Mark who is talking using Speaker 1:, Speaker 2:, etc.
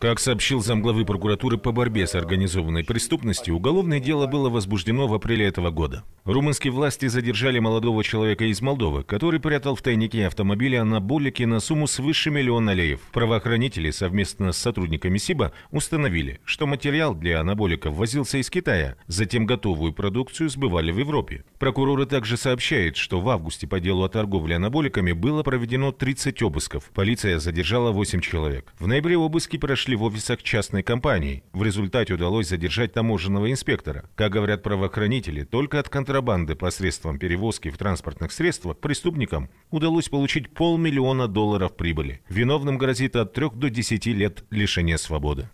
Speaker 1: Как сообщил замглавы прокуратуры по борьбе с организованной преступностью, уголовное дело было возбуждено в апреле этого года. Румынские власти задержали молодого человека из Молдовы, который прятал в тайнике автомобиля анаболики на сумму свыше миллиона леев. Правоохранители совместно с сотрудниками СИБа установили, что материал для анаболиков возился из Китая, затем готовую продукцию сбывали в Европе. Прокуроры также сообщают, что в августе по делу о торговле анаболиками было проведено 30 обысков. Полиция задержала 8 человек. В ноябре обыски прошли в офисах частной компании. В результате удалось задержать таможенного инспектора. Как говорят правоохранители, только от контрабанды посредством перевозки в транспортных средствах преступникам удалось получить полмиллиона долларов прибыли. Виновным грозит от 3 до 10 лет лишения свободы.